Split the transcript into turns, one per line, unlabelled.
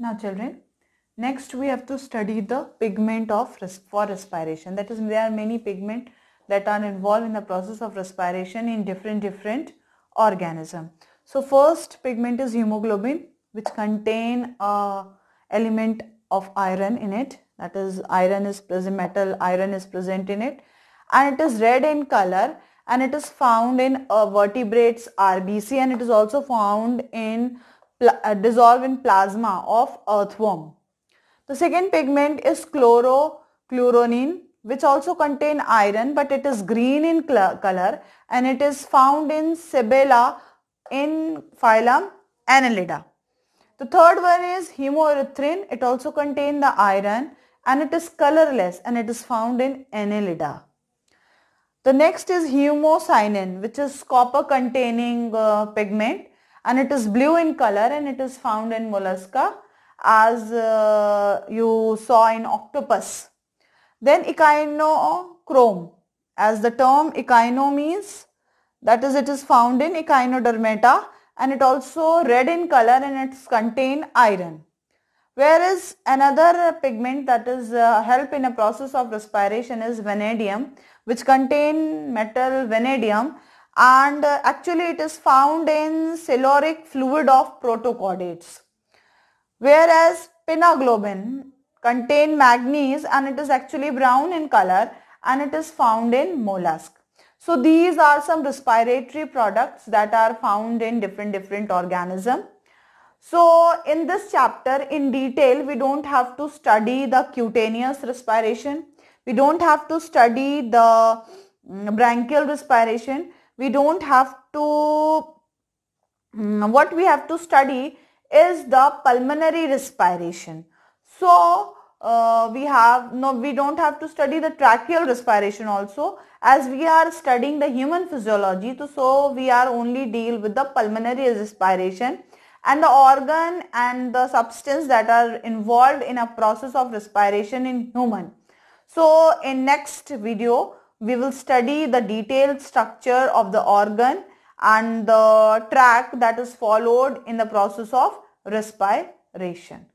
Now children, next we have to study the pigment of for respiration. That is, there are many pigment that are involved in the process of respiration in different different organism. So first pigment is hemoglobin which contain a element of iron in it. That is, iron is present, metal iron is present in it, and it is red in color and it is found in uh, vertebrates RBC and it is also found in uh, dissolve in plasma of earthworm. The second pigment is chlorochloronin which also contain iron but it is green in color and it is found in Sebela in phylum Annelida. The third one is hemoerythrin. It also contain the iron and it is colorless and it is found in Annelida. The next is hemocyanin which is copper containing uh, pigment and it is blue in color and it is found in mollusca as uh, you saw in octopus. Then echinochrome as the term echino means that is it is found in echinodermata and it also red in color and it's contain iron. Whereas another pigment that is uh, help in a process of respiration is vanadium which contain metal vanadium and uh, actually it is found in celluric fluid of protocordates Whereas pinaglobin contain manganese and it is actually brown in color and it is found in mollusk. So these are some respiratory products that are found in different different organism. So in this chapter in detail we don't have to study the cutaneous respiration. We don't have to study the mm, branchial respiration we don't have to mm, what we have to study is the pulmonary respiration so uh, we have no we don't have to study the tracheal respiration also as we are studying the human physiology to, so we are only deal with the pulmonary respiration and the organ and the substance that are involved in a process of respiration in human so in next video we will study the detailed structure of the organ and the track that is followed in the process of respiration.